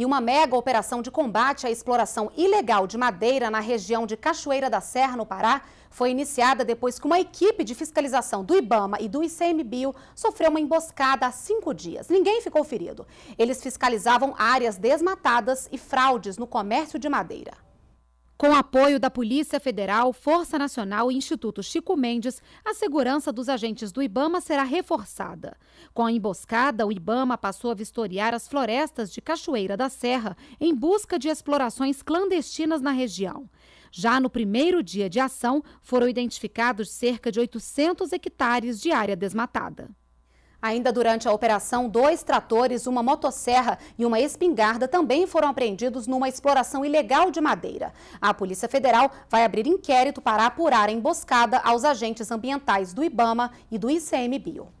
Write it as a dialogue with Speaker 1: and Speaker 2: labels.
Speaker 1: e uma mega operação de combate à exploração ilegal de madeira na região de Cachoeira da Serra, no Pará, foi iniciada depois que uma equipe de fiscalização do IBAMA e do ICMBio sofreu uma emboscada há cinco dias. Ninguém ficou ferido. Eles fiscalizavam áreas desmatadas e fraudes no comércio de madeira. Com apoio da Polícia Federal, Força Nacional e Instituto Chico Mendes, a segurança dos agentes do Ibama será reforçada. Com a emboscada, o Ibama passou a vistoriar as florestas de Cachoeira da Serra em busca de explorações clandestinas na região. Já no primeiro dia de ação, foram identificados cerca de 800 hectares de área desmatada. Ainda durante a operação, dois tratores, uma motosserra e uma espingarda também foram apreendidos numa exploração ilegal de madeira. A Polícia Federal vai abrir inquérito para apurar a emboscada aos agentes ambientais do IBAMA e do ICMBio.